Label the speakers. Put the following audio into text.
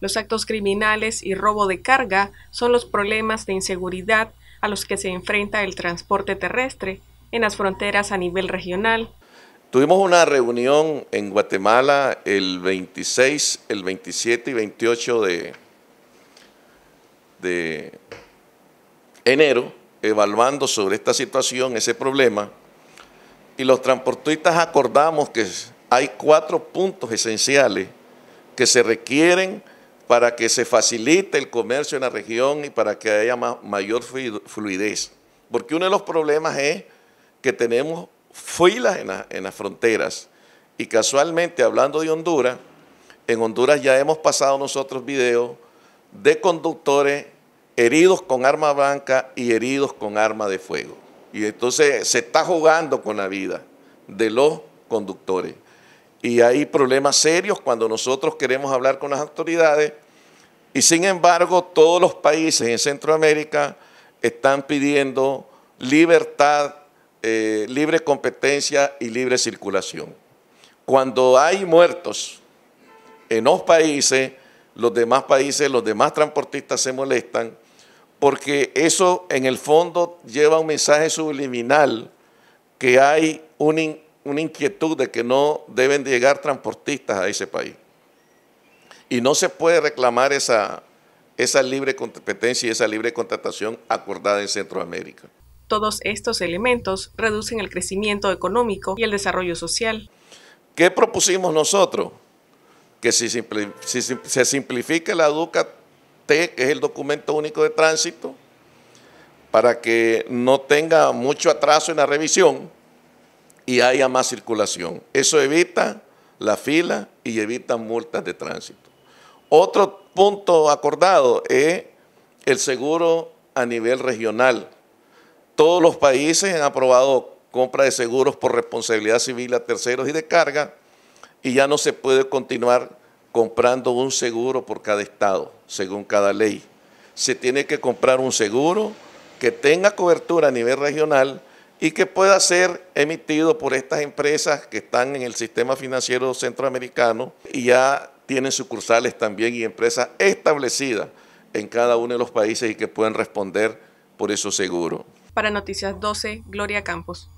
Speaker 1: Los actos criminales y robo de carga son los problemas de inseguridad a los que se enfrenta el transporte terrestre en las fronteras a nivel regional.
Speaker 2: Tuvimos una reunión en Guatemala el 26, el 27 y 28 de, de enero, evaluando sobre esta situación, ese problema, y los transportistas acordamos que hay cuatro puntos esenciales que se requieren para que se facilite el comercio en la región y para que haya mayor fluidez. Porque uno de los problemas es que tenemos filas en, en las fronteras. Y casualmente, hablando de Honduras, en Honduras ya hemos pasado nosotros videos de conductores heridos con arma blanca y heridos con arma de fuego. Y entonces se está jugando con la vida de los conductores y hay problemas serios cuando nosotros queremos hablar con las autoridades. Y sin embargo, todos los países en Centroamérica están pidiendo libertad, eh, libre competencia y libre circulación. Cuando hay muertos en los países, los demás países, los demás transportistas se molestan, porque eso en el fondo lleva un mensaje subliminal que hay un una inquietud de que no deben llegar transportistas a ese país. Y no se puede reclamar esa, esa libre competencia y esa libre contratación acordada en Centroamérica.
Speaker 1: Todos estos elementos reducen el crecimiento económico y el desarrollo social.
Speaker 2: ¿Qué propusimos nosotros? Que si, se simplifique la T, que es el documento único de tránsito, para que no tenga mucho atraso en la revisión y haya más circulación. Eso evita la fila y evita multas de tránsito. Otro punto acordado es el seguro a nivel regional. Todos los países han aprobado compra de seguros por responsabilidad civil a terceros y de carga y ya no se puede continuar comprando un seguro por cada estado, según cada ley. Se tiene que comprar un seguro que tenga cobertura a nivel regional y que pueda ser emitido por estas empresas que están en el sistema financiero centroamericano y ya tienen sucursales también y empresas establecidas en cada uno de los países y que pueden responder por eso seguro.
Speaker 1: Para Noticias 12, Gloria Campos.